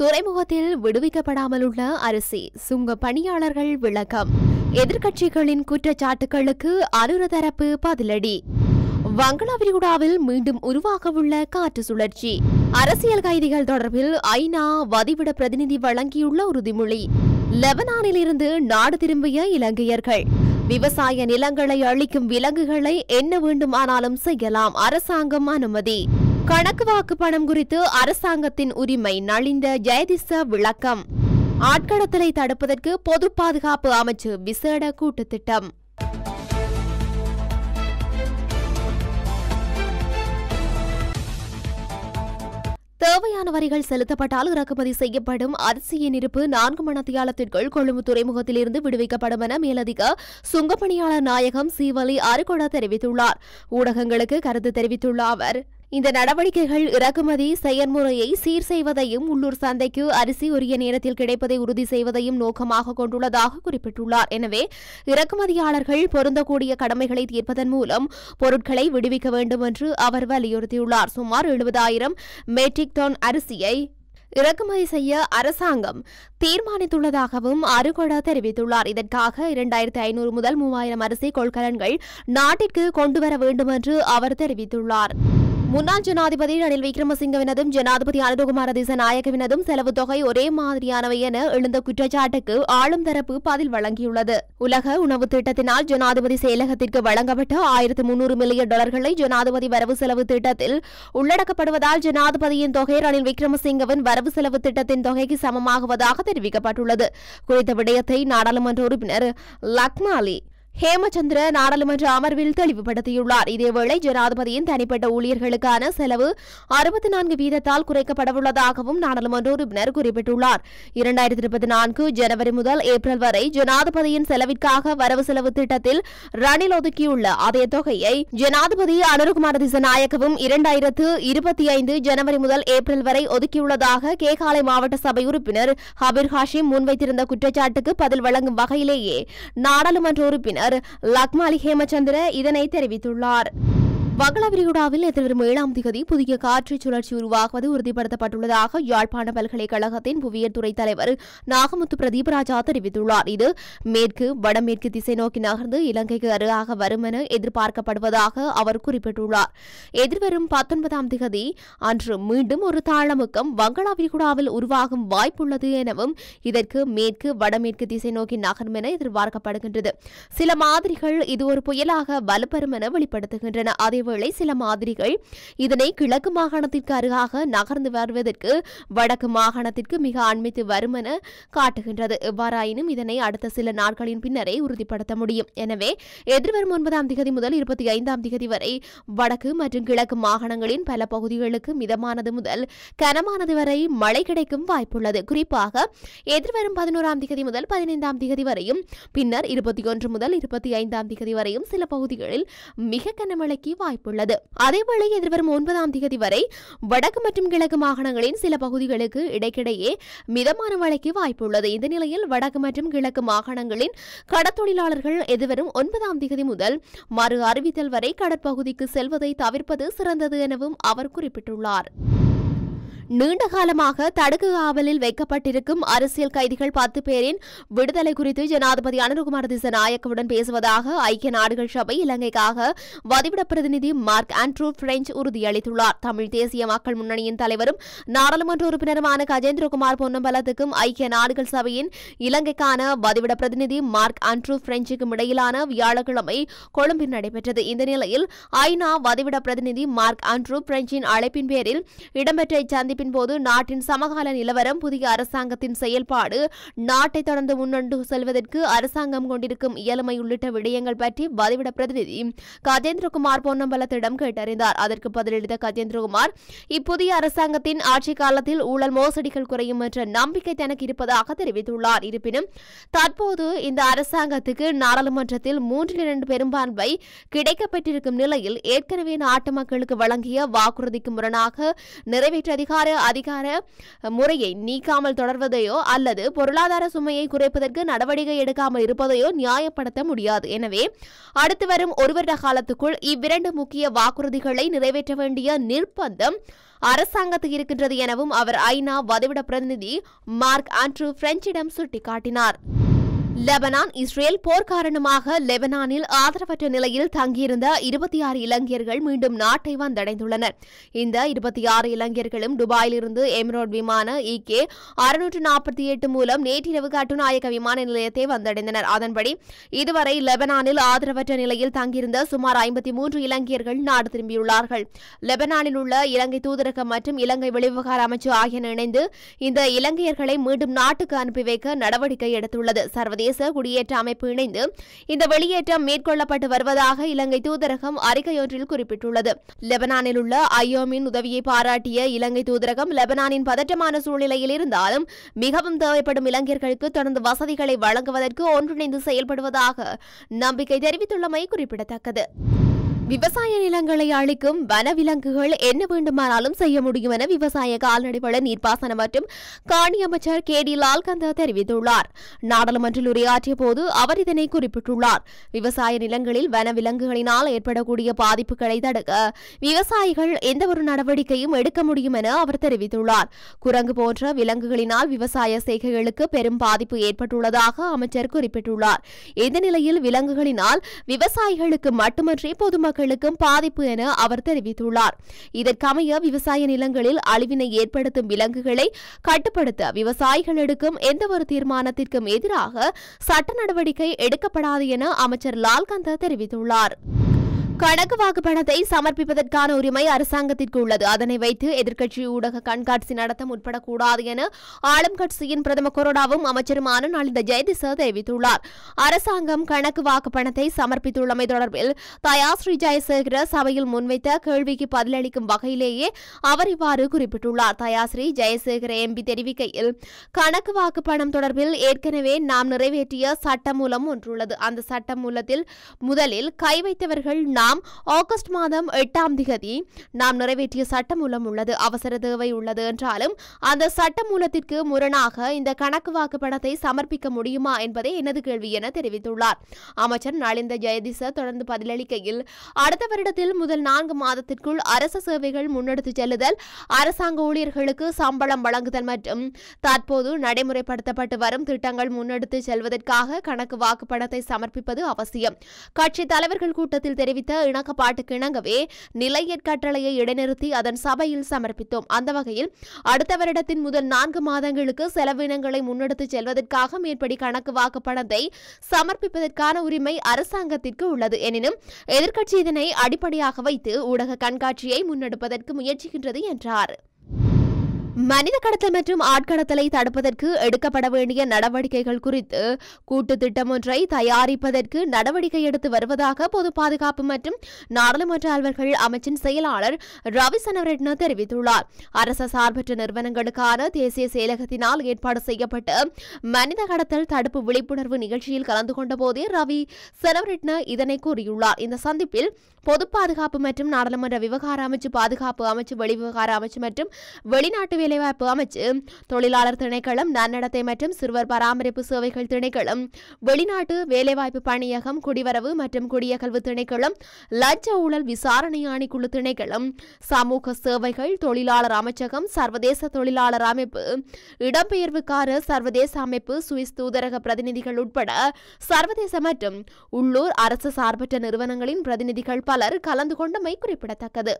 துறைமுகத்தில் விடுவிக்கப்படாமல் உள்ள அரிசி சுங்க பணியாளர்கள் விளக்கம் எதிர்க்கட்சிகளின் குற்றச்சாட்டுகளுக்கு தரப்பு பதிலடி விரிகுடாவில் மீண்டும் உருவாகவுள்ள காற்று சுழற்சி அரசியல் கைதிகள் தொடர்பில் ஐநா வதிவிட பிரதிநிதி வழங்கியுள்ள உறுதிமொழி லெபனானிலிருந்து நாடு திரும்பிய இலங்கையர்கள் விவசாய நிலங்களை அழிக்கும் விலங்குகளை என்ன வேண்டுமானாலும் செய்யலாம் அரசாங்கம் அனுமதி கணக்கு வாக்கு பணம் குறித்து அரசாங்கத்தின் உரிமை நலிந்த ஜெயதிச விளக்கம் ஆட்கடத்தலை தடுப்பதற்கு பொது பாதுகாப்பு அமைச்சு விசேட கூட்டுத்திட்டம் தேவையான வரிகள் செலுத்தப்பட்டால் இறக்குமதி செய்யப்படும் அரிசியின் இருப்பு நான்கு மணத்தியாலத்திற்குள் கொழும்பு துறைமுகத்திலிருந்து விடுவிக்கப்படும் என மேலதிக சுங்கப்பணியாளர் நாயகம் சீவலி அருகொட தெரிவித்துள்ளார் ஊடகங்களுக்கு கருத்து தெரிவித்துள்ள அவர் இந்த நடவடிக்கைகள் இறக்குமதி செயல்முறையை சீர் செய்வதையும் உள்ளூர் சந்தைக்கு அரிசி உரிய நேரத்தில் கிடைப்பதை உறுதி செய்வதையும் நோக்கமாக கொண்டுள்ளதாக குறிப்பிட்டுள்ளார் எனவே இறக்குமதியாளர்கள் பொருந்தக்கூடிய கடமைகளை தீர்ப்பதன் மூலம் பொருட்களை விடுவிக்க வேண்டும் என்று அவர் வலியுறுத்தியுள்ளார் சுமார் எழுபதாயிரம் மெட்ரிக் டன் அரிசியை இறக்குமதி செய்ய அரசாங்கம் தீர்மானித்துள்ளதாகவும் அருகொட தெரிவித்துள்ளார் இதற்காக இரண்டாயிரத்தி ஐநூறு முதல் மூவாயிரம் அரிசி கொள்கலன்கள் நாட்டிற்கு கொண்டுவர வேண்டும் என்று அவர் தெரிவித்துள்ளார் முன்னாள் ஜனாதிபதி ரணில் விக்ரமசிங்கவினதும் ஜனாதிபதி அனுரகுமார திசநாயகவினதும் செலவு தொகை ஒரே மாதிரியானவை என எழுந்த குற்றச்சாட்டுக்கு ஆளும் தரப்பு பதில் வழங்கியுள்ளது உலக உணவு திட்டத்தினால் ஜனாதிபதி செயலகத்திற்கு வழங்கப்பட்ட ஆயிரத்து முன்னூறு மில்லியன் டாலர்களை ஜனாதிபதி வரவு செலவு திட்டத்தில் உள்ளடக்கப்படுவதால் ஜனாதிபதியின் தொகை ரணில் விக்ரமசிங்கவின் வரவு செலவு திட்டத்தின் தொகைக்கு சமமாகுவதாக தெரிவிக்கப்பட்டுள்ளது குறித்த விடயத்தை நாடாளுமன்ற உறுப்பினர் லக்மாலி ஹேமச்சந்திர நாடாளுமன்ற அமர்வில் தெளிவுபடுத்தியுள்ளார் இதேவேளை ஜனாதிபதியின் தனிப்பட்ட ஊழியர்களுக்கான செலவு அறுபத்தி நான்கு வீதத்தால் குறைக்கப்படவுள்ளதாகவும் நாடாளுமன்ற உறுப்பினர் குறிப்பிட்டுள்ளார் இரண்டாயிரத்தி இருபத்தி நான்கு ஜனவரி முதல் ஏப்ரல் வரை ஜனாதிபதியின் செலவிற்காக வரவு செலவு திட்டத்தில் ரணில் ஒதுக்கியுள்ள அதே தொகையை ஜனாதிபதி அனுருகுமார் திசநாயக்கவும் இரண்டாயிரத்து இருபத்தி ஐந்து ஜனவரி முதல் ஏப்ரல் வரை ஒதுக்கியுள்ளதாக கேகாலை மாவட்ட சபை உறுப்பினர் ஹபீர் ஹாஷிம் முன்வைத்திருந்த குற்றச்சாட்டுக்கு பதில் வழங்கும் வகையிலேயே நாடாளுமன்ற உறுப்பினர் இயக்குனர் லக்மாலி ஹேமச்சந்திர இதனை தெரிவித்துள்ளார் வங்கள விரிகுடாவில் எதிர்வரும் ஏழாம் திகதி புதிய காற்று சுழற்சி உருவாகுவது உறுதிப்படுத்தப்பட்டுள்ளதாக யாழ்ப்பாண பல்கலைக்கழகத்தின் புவியியல் தலைவர் நாகமுத்து பிரதீபராஜா தெரிவித்துள்ளார் இது மேற்கு வடமேற்கு திசை நோக்கி நகர்ந்து இலங்கைக்கு அருகாக வரும் என எதிர்பார்க்கப்படுவதாக அவர் குறிப்பிட்டுள்ளார் எதிர்வரும் பத்தொன்பதாம் திகதி அன்று மீண்டும் ஒரு தாழமுக்கம் வங்களா விரிகுடாவில் உருவாகும் வாய்ப்புள்ளது எனவும் இதற்கு மேற்கு வடமேற்கு திசை நோக்கி நகரும் என எதிர்பார்க்கப்படுகின்றது சில மாதிரிகள் இது ஒரு புயலாக வலுப்பெறும் என வெளிப்படுத்துகின்றன அதே அதேவேளை சில மாதிரிகள் இதனை கிழக்கு மாகாணத்திற்கு அருகாக நகர்ந்து வருவதற்கு வடக்கு மாகாணத்திற்கு மிக அண்மித்து வரும் என காட்டுகின்றது எவ்வாறாயினும் இதனை அடுத்த சில நாட்களின் பின்னரே உறுதிப்படுத்த முடியும் எனவே எதிர்வரும் ஒன்பதாம் திகதி முதல் இருபத்தி ஐந்தாம் திகதி வரை வடக்கு மற்றும் கிழக்கு மாகாணங்களின் பல பகுதிகளுக்கு மிதமானது முதல் கனமானது வரை மழை கிடைக்கும் வாய்ப்புள்ளது குறிப்பாக எதிர்வரும் பதினோராம் திகதி முதல் பதினைந்தாம் திகதி வரையும் பின்னர் இருபத்தி ஒன்று முதல் இருபத்தி ஐந்தாம் திகதி வரையும் சில பகுதிகளில் மிக கனமழைக்கு வாய்ப்பு வாய்ப்புள்ளது அதேவேளை எதிர்வரும் ஒன்பதாம் தேதி வரை வடக்கு மற்றும் கிழக்கு மாகாணங்களின் சில பகுதிகளுக்கு இடைக்கிடையே மிதமான மழைக்கு வாய்ப்புள்ளது இந்த நிலையில் வடக்கு மற்றும் கிழக்கு மாகாணங்களின் கடத்தொழிலாளர்கள் எதிர்வரும் ஒன்பதாம் தேதி முதல் மறு அறிவித்தல் வரை கடற்பகுதிக்கு செல்வதை தவிர்ப்பது சிறந்தது எனவும் அவர் குறிப்பிட்டுள்ளார் நீண்ட காலமாக தடுக்கு காவலில் வைக்கப்பட்டிருக்கும் அரசியல் கைதிகள் பத்து பேரின் விடுதலை குறித்து ஜனாதிபதி திச திசநாயக்கவுடன் பேசுவதாக ஐக்கிய நாடுகள் சபை இலங்கைக்காக வதிவிட பிரதிநிதி மார்க் ஆண்ட்ரூ பிரெஞ்ச் உறுதியளித்துள்ளார் தமிழ் தேசிய மக்கள் முன்னணியின் தலைவரும் நாடாளுமன்ற உறுப்பினருமான கஜேந்திரகுமார் பொன்னம்பலத்துக்கும் ஐக்கிய நாடுகள் சபையின் இலங்கைக்கான வதிவிட பிரதிநிதி மார்க் ஆண்ட்ரூ பிரெஞ்சுக்கும் இடையிலான வியாழக்கிழமை கொழும்பில் நடைபெற்றது இந்த நிலையில் ஐநா வதிவிட பிரதிநிதி மார்க் ஆண்ட்ரூ பிரெஞ்சின் அழைப்பின் பேரில் இடம்பெற்ற இச்சந்திப்பு சந்திப்பின் போது நாட்டின் சமகால நிலவரம் புதிய அரசாங்கத்தின் செயல்பாடு நாட்டை தொடர்ந்து முன்னெண்டு செல்வதற்கு அரசாங்கம் கொண்டிருக்கும் இயலுமை உள்ளிட்ட விடயங்கள் பற்றி வதிவிட பிரதிநிதி கஜேந்திரகுமார் பொன்னம்பலத்திடம் கேட்டறிந்தார் அதற்கு பதிலளித்த கஜேந்திரகுமார் இப்புதிய அரசாங்கத்தின் ஆட்சிக் காலத்தில் ஊழல் மோசடிகள் குறையும் என்ற நம்பிக்கை தனக்கு இருப்பதாக தெரிவித்துள்ளார் இருப்பினும் தற்போது இந்த அரசாங்கத்துக்கு நாடாளுமன்றத்தில் மூன்றில் இரண்டு பெரும்பான்மை கிடைக்கப்பட்டிருக்கும் நிலையில் ஏற்கனவே நாட்டு மக்களுக்கு வழங்கிய வாக்குறுதிக்கு முரணாக நிறைவேற்று அதிகாரி அதிகார முறையை நீக்காமல் தொடர்வதையோ அல்லது பொருளாதார சுமையை குறைப்பதற்கு நடவடிக்கை எடுக்காமல் இருப்பதையோ நியாயப்படுத்த முடியாது எனவே அடுத்து வரும் ஒரு வருட காலத்துக்குள் இவ்விரண்டு முக்கிய வாக்குறுதிகளை நிறைவேற்ற வேண்டிய நிர்பந்தம் அரசாங்கத்துக்கு இருக்கின்றது எனவும் அவர் ஐநா வதிவிட பிரதிநிதி மார்க் ஆண்ட்ரூ பிரெஞ்சிடம் சுட்டிக்காட்டினார் லெபனான் இஸ்ரேல் போர் காரணமாக லெபனானில் ஆதரவற்ற நிலையில் தங்கியிருந்த இருபத்தி ஆறு இளைஞர்கள் மீண்டும் நாட்டை வந்தடைந்துள்ளனர் இந்த இருபத்தி ஆறு இளைஞர்களும் துபாயிலிருந்து எம்ரோட் விமான இகே e அறுநூற்று நாற்பத்தி எட்டு மூலம் நேற்றிரவு கட்டுநாயக விமான நிலையத்தை வந்தடைந்தனர் அதன்படி இதுவரை லெபனானில் ஆதரவற்ற நிலையில் தங்கியிருந்த சுமார் ஐம்பத்தி மூன்று இளைஞர்கள் நாடு திரும்பியுள்ளார்கள் லெபனானில் உள்ள இலங்கை தூதரகம் மற்றும் இலங்கை வெளிவிவகார அமைச்சு ஆகியன இணைந்து இந்த இலங்கையர்களை மீண்டும் நாட்டுக்கு அனுப்பி வைக்க நடவடிக்கை எடுத்துள்ளது சர்வதேச சர்வதேச குடியேற்ற அமைப்பு இணைந்து இந்த வெளியேற்றம் மேற்கொள்ளப்பட்டு வருவதாக இலங்கை தூதரகம் அறிக்கையொன்றில் குறிப்பிட்டுள்ளது லெபனானில் உள்ள ஐயோமின் உதவியை பாராட்டிய இலங்கை தூதரகம் லெபனானின் பதற்றமான சூழ்நிலையில் இருந்தாலும் மிகவும் தேவைப்படும் இளைஞர்களுக்கு தொடர்ந்து வசதிகளை வழங்குவதற்கு ஒன்றிணைந்து செயல்படுவதாக நம்பிக்கை தெரிவித்துள்ளமை குறிப்பிடத்தக்கது விவசாய நிலங்களை அழிக்கும் வனவிலங்குகள் என்ன வேண்டுமானாலும் செய்ய முடியும் என விவசாய கால்நடைவள நீர்ப்பாசனம் மற்றும் காணி அமைச்சர் கே டி லால்கந்தா தெரிவித்துள்ளார் நாடாளுமன்றில் உரையாற்றிய போது அவர் இதனை குறிப்பிட்டுள்ளார் விவசாய நிலங்களில் வனவிலங்குகளினால் ஏற்படக்கூடிய பாதிப்புகளை தடுக்க விவசாயிகள் எந்தவொரு நடவடிக்கையும் எடுக்க முடியும் என அவர் தெரிவித்துள்ளார் குரங்கு போன்ற விலங்குகளினால் விவசாய செய்கைகளுக்கு பெரும் பாதிப்பு ஏற்பட்டுள்ளதாக அமைச்சர் குறிப்பிட்டுள்ளார் இந்த நிலையில் விலங்குகளினால் விவசாயிகளுக்கு மட்டுமன்றி பொதுமக்கள் விளைபொருட்களுக்கும் பாதிப்பு என அவர் தெரிவித்துள்ளார் இதற்கமைய விவசாய நிலங்களில் அழிவினை ஏற்படுத்தும் விலங்குகளை கட்டுப்படுத்த விவசாயிகள் எடுக்கும் எந்தவொரு தீர்மானத்திற்கும் எதிராக சட்ட நடவடிக்கை எடுக்கப்படாது என அமைச்சர் லால்கந்தா தெரிவித்துள்ளார் கணக்கு வாக்குப்பணத்தை சமர்ப்பிப்பதற்கான உரிமை அரசாங்கத்திற்கு உள்ளது அதனை வைத்து எதிர்க்கட்சி ஊடக கண்காட்சி நடத்த முற்படக்கூடாது என ஆளும் கட்சியின் பிரதம கொரோடாவும் அமைச்சருமான நலிந்த ஜெயதிச தெரிவித்துள்ளார் அரசாங்கம் கணக்கு வாக்குப்பணத்தை சமர்ப்பித்துள்ளமை தொடர்பில் தயாஸ்ரீ ஜெயசேகர சபையில் முன்வைத்த கேள்விக்கு பதிலளிக்கும் வகையிலேயே அவர் இவ்வாறு குறிப்பிட்டுள்ளார் தயாஸ்ரீ ஜெயசேகர எம்பி தெரிவிக்கையில் கணக்கு வாக்குப்பணம் தொடர்பில் ஏற்கனவே நாம் நிறைவேற்றிய சட்டமூலம் ஒன்றுள்ளது அந்த சட்டமூலத்தில் முதலில் கை வைத்தவர்கள் நாம் நாம் ஆகஸ்ட் மாதம் எட்டாம் தேதி நாம் நிறைவேற்றிய சட்டமூலம் உள்ளது அவசர தேவை உள்ளது என்றாலும் அந்த சட்டமூலத்திற்கு முரணாக இந்த கணக்கு வாக்கு பணத்தை சமர்ப்பிக்க முடியுமா என்பதே எனது கேள்வி என தெரிவித்துள்ளார் அமைச்சர் நலிந்த ஜெயதிச தொடர்ந்து பதிலளிக்கையில் அடுத்த வருடத்தில் முதல் நான்கு மாதத்திற்குள் அரசு சேவைகள் முன்னெடுத்து செல்லுதல் அரசாங்க ஊழியர்களுக்கு சம்பளம் வழங்குதல் மற்றும் தற்போது நடைமுறைப்படுத்தப்பட்டு வரும் திட்டங்கள் முன்னெடுத்து செல்வதற்காக கணக்கு வாக்கு பணத்தை சமர்ப்பிப்பது அவசியம் கட்சி தலைவர்கள் கூட்டத்தில் தெரிவித்த இணக்கப்பாட்டுக்கு இணங்கவே நிலையற்கட்டளையை இடைநிறுத்தி அதன் சபையில் சமர்ப்பித்தோம் அந்த வகையில் அடுத்த வருடத்தின் முதல் நான்கு மாதங்களுக்கு செலவினங்களை முன்னெடுத்துச் செல்வதற்காக மேற்படி கணக்கு வாக்கு பணத்தை சமர்ப்பிப்பதற்கான உரிமை அரசாங்கத்திற்கு உள்ளது எனினும் எதிர்க்கட்சி இதனை அடிப்படையாக வைத்து ஊடக கண்காட்சியை முன்னெடுப்பதற்கு முயற்சிக்கின்றது என்றார் மனித கடத்தல் மற்றும் ஆட்கடத்தலை தடுப்பதற்கு எடுக்கப்பட வேண்டிய நடவடிக்கைகள் குறித்து கூட்டு திட்டம் ஒன்றை தயாரிப்பதற்கு நடவடிக்கை எடுத்து வருவதாக பொது பாதுகாப்பு மற்றும் நாடாளுமன்ற அலுவல்கள் அமைச்சின் செயலாளர் ரவி தெரிவித்துள்ளார் அரச சார்பற்ற நிறுவனங்களுக்கான தேசிய செயலகத்தினால் ஏற்பாடு செய்யப்பட்ட மனித கடத்தல் தடுப்பு விழிப்புணர்வு நிகழ்ச்சியில் கலந்து கொண்ட போதே ரவி சனவரட்ன இதனை கூறியுள்ளார் இந்த சந்திப்பில் பொது பாதுகாப்பு மற்றும் நாடாளுமன்ற விவகார அமைச்சு பாதுகாப்பு அமைச்சு வெளிவிவகார அமைச்சு மற்றும் வெளிநாட்டு வேலைவாய்ப்பு அமைச்சு தொழிலாளர் திணைக்களம் நன்னடத்தை மற்றும் சிறுவர் பராமரிப்பு சேவைகள் திணைக்களம் வெளிநாட்டு வேலைவாய்ப்பு பணியகம் குடிவரவு மற்றும் குடியகல்வு திணைக்களம் லஞ்ச ஊழல் விசாரணை ஆணைக்குழு திணைக்களம் சமூக சேவைகள் தொழிலாளர் அமைச்சகம் சர்வதேச தொழிலாளர் அமைப்பு இடம்பெயர்வுக்கார சர்வதேச அமைப்பு சுவிஸ் தூதரக பிரதிநிதிகள் உட்பட சர்வதேச மற்றும் உள்ளூர் அரசு சார்பற்ற நிறுவனங்களின் பிரதிநிதிகள் பலர் கலந்து கொண்டமை குறிப்பிடத்தக்கது